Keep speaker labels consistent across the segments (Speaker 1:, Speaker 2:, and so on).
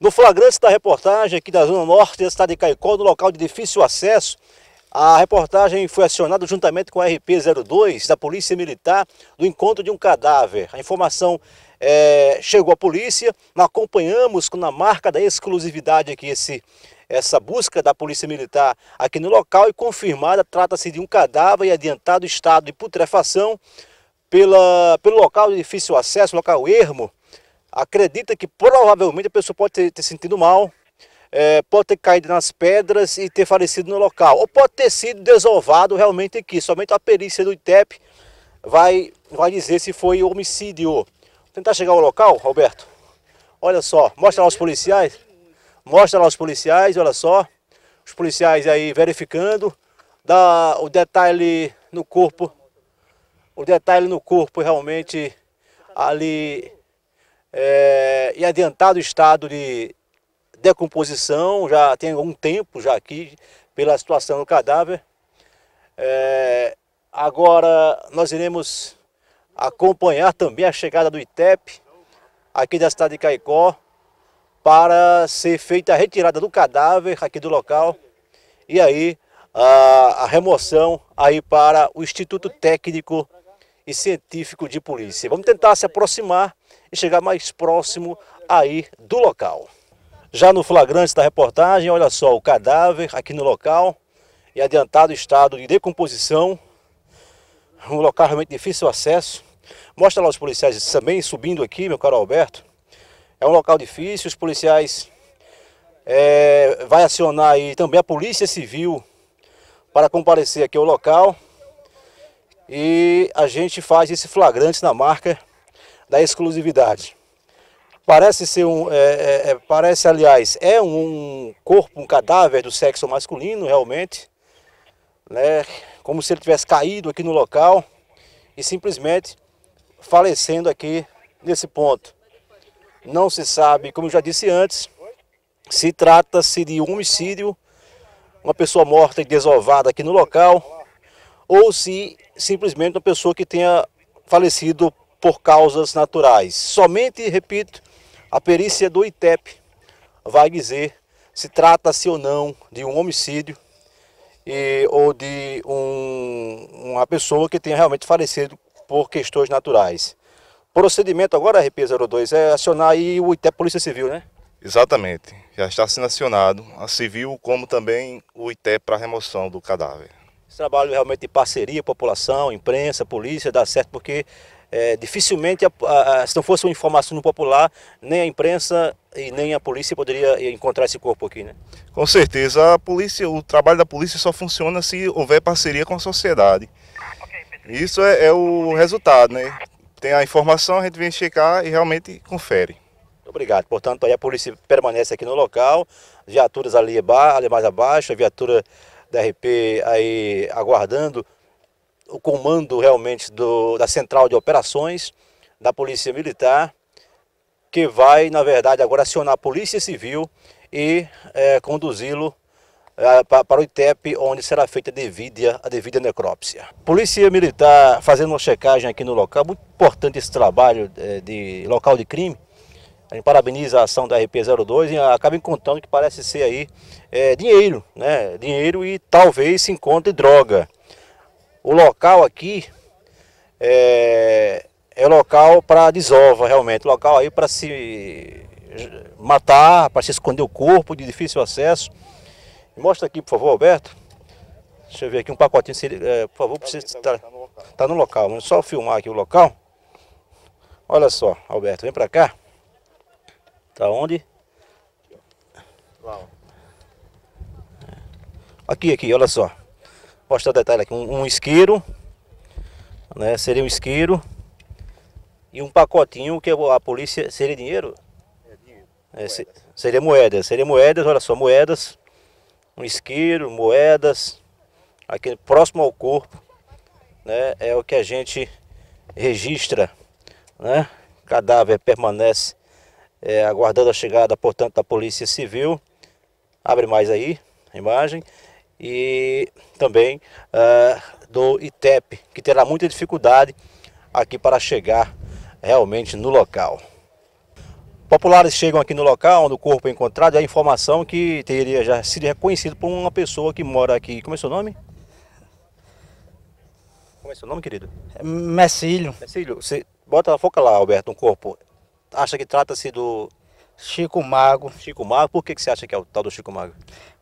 Speaker 1: No flagrante da reportagem aqui da Zona Norte, da cidade de Caicó, no local de difícil acesso, a reportagem foi acionada juntamente com a RP-02 da Polícia Militar do encontro de um cadáver. A informação é, chegou à polícia, nós acompanhamos na marca da exclusividade aqui esse, essa busca da Polícia Militar aqui no local e confirmada, trata-se de um cadáver em adiantado estado de putrefação pela, pelo local de difícil acesso, local ermo, acredita que provavelmente a pessoa pode ter, ter sentido mal, é, pode ter caído nas pedras e ter falecido no local, ou pode ter sido desovado realmente aqui. Somente a perícia do ITEP vai, vai dizer se foi homicídio. Vou tentar chegar ao local, Roberto. Olha só, mostra lá os policiais. Mostra lá os policiais, olha só. Os policiais aí verificando. Dá o detalhe no corpo. O detalhe no corpo realmente ali é, adiantado adiantado estado de decomposição, já tem algum tempo já aqui, pela situação do cadáver. É, agora nós iremos acompanhar também a chegada do ITEP, aqui da cidade de Caicó, para ser feita a retirada do cadáver aqui do local e aí a, a remoção aí para o Instituto Técnico e científico de polícia. Vamos tentar se aproximar e chegar mais próximo aí do local. Já no flagrante da reportagem, olha só, o cadáver aqui no local, em adiantado estado de decomposição, um local realmente difícil acesso. Mostra lá os policiais também subindo aqui, meu caro Alberto. É um local difícil, os policiais é, vai acionar aí também a Polícia Civil para comparecer aqui ao local e a gente faz esse flagrante na marca da exclusividade. Parece ser um, é, é, é parece aliás, é um corpo, um cadáver do sexo masculino realmente, né? Como se ele tivesse caído aqui no local e simplesmente falecendo aqui nesse ponto. Não se sabe, como eu já disse antes, se trata-se de um homicídio, uma pessoa morta e desovada aqui no local, ou se simplesmente uma pessoa que tenha falecido por causas naturais. Somente, repito, a perícia do ITEP vai dizer se trata-se ou não de um homicídio e, ou de um, uma pessoa que tenha realmente falecido por questões naturais. Procedimento agora, RP02, é acionar aí o ITEP Polícia Civil, né?
Speaker 2: Exatamente. Já está sendo acionado a civil como também o ITEP para remoção do cadáver.
Speaker 1: Esse trabalho realmente de parceria, população, imprensa, polícia, dá certo porque é, dificilmente, a, a, se não fosse uma informação no popular, nem a imprensa e nem a polícia poderia eh, encontrar esse corpo aqui, né?
Speaker 2: Com certeza, a polícia, o trabalho da polícia só funciona se houver parceria com a sociedade. Isso é, é o resultado, né? Tem a informação, a gente vem checar e realmente confere. Obrigado. Portanto, a polícia
Speaker 1: permanece aqui no local, viaturas ali, ali mais abaixo, a viatura da RP aí aguardando o comando realmente do, da central de operações da Polícia Militar, que vai, na verdade, agora acionar a Polícia Civil e é, conduzi-lo é, para o ITEP, onde será feita a devida, a devida necrópsia. Polícia Militar fazendo uma checagem aqui no local, muito importante esse trabalho é, de local de crime, a gente parabeniza a ação da RP02 e acaba encontrando que parece ser aí é, dinheiro, né? Dinheiro e talvez se encontre droga. O local aqui é, é local para desova, realmente. Local aí para se matar, para se esconder o corpo de difícil acesso. Mostra aqui, por favor, Alberto. Deixa eu ver aqui um pacotinho, é, por favor, tá precisa tá estar tá, tá no local. Vamos só filmar aqui o local. Olha só, Alberto, vem para cá. Tá onde? Lá, Aqui, aqui, olha só. Mostrar o detalhe aqui. Um, um isqueiro, né? Seria um isqueiro. E um pacotinho que a polícia... Seria dinheiro? É, dinheiro. É, moedas. seria moedas. Seria moedas, olha só, moedas. Um isqueiro, moedas. Aqui próximo ao corpo. Né? É o que a gente registra, né? Cadáver permanece é, aguardando a chegada, portanto, da Polícia Civil. Abre mais aí a imagem. E também uh, do ITEP, que terá muita dificuldade aqui para chegar realmente no local. Populares chegam aqui no local onde o corpo é encontrado e a informação que teria já sido reconhecido por uma pessoa que mora aqui. Como é seu nome? Como é seu nome, querido? É Messílio. Messílio, você bota a foca lá, Alberto, no corpo acha que trata-se do Chico Mago. Chico Mago, por que, que você acha que é o tal do Chico Mago?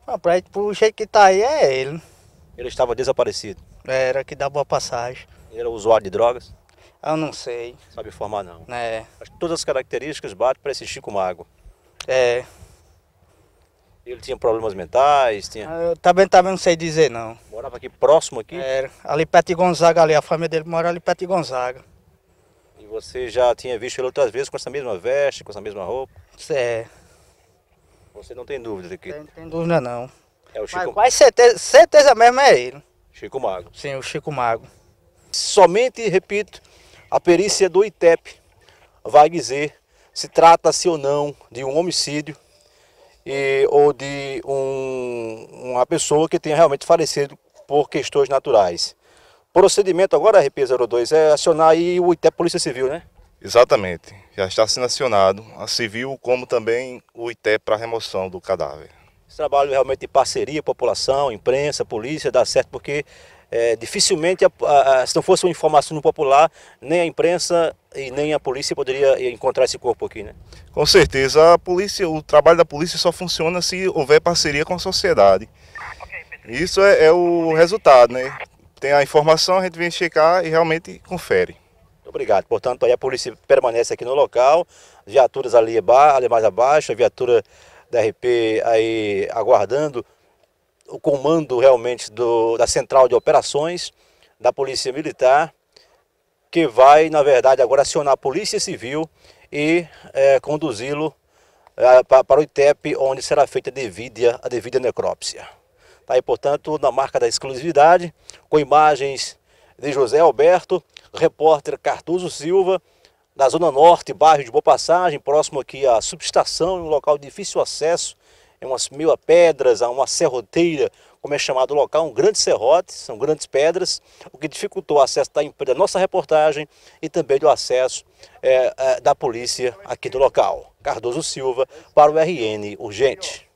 Speaker 2: Ah, Rapaz, o jeito que tá aí é ele. Né?
Speaker 1: Ele estava desaparecido?
Speaker 2: Era, que dá boa passagem.
Speaker 1: Ele era usuário de drogas? Eu ah, não sei. Sabe formar não? É. Mas todas as características batem para esse Chico Mago. É. Ele tinha problemas mentais, tinha...
Speaker 2: Ah, eu também, também não sei dizer não.
Speaker 1: Morava aqui próximo aqui? Era,
Speaker 2: ali perto de Gonzaga ali, a família dele mora ali perto de Gonzaga
Speaker 1: você já tinha visto ele outras vezes com essa mesma veste, com essa mesma roupa? É. Você não tem dúvida aqui? Não
Speaker 2: tem dúvida não. É o Chico... Mas certeza, certeza mesmo
Speaker 1: é ele. Chico Mago. Sim, o Chico Mago. Somente, repito, a perícia do ITEP vai dizer se trata-se ou não de um homicídio e, ou de um, uma pessoa que tenha realmente falecido por questões naturais procedimento agora, RP 02, é acionar aí o ITEP Polícia
Speaker 2: Civil, né? Exatamente. Já está sendo acionado a civil como também o ITEP para remoção do cadáver.
Speaker 1: Esse trabalho realmente de parceria, população, imprensa, polícia, dá certo porque é, dificilmente, a, a, se não fosse uma informação no popular, nem a imprensa e nem a polícia poderia encontrar esse corpo aqui, né?
Speaker 2: Com certeza. A polícia, o trabalho da polícia só funciona se houver parceria com a sociedade. Isso é, é o resultado, né? tem a informação, a gente vem checar e realmente confere. Obrigado.
Speaker 1: Portanto, aí a polícia permanece aqui no local, viaturas ali, ali mais abaixo, a viatura da RP aí aguardando o comando realmente do, da central de operações da Polícia Militar, que vai, na verdade, agora acionar a Polícia Civil e é, conduzi-lo é, para o ITEP, onde será feita a devida, a devida necrópsia. Tá aí, portanto, na marca da exclusividade, com imagens de José Alberto, repórter Cartuso Silva, da Zona Norte, bairro de Boa Passagem, próximo aqui à subestação, em um local de difícil acesso, em umas mil pedras, a uma serroteira, como é chamado o local, um grande serrote, são grandes pedras, o que dificultou o acesso da, da nossa reportagem e também do acesso é, da polícia aqui do local. Cardoso Silva para o RN Urgente.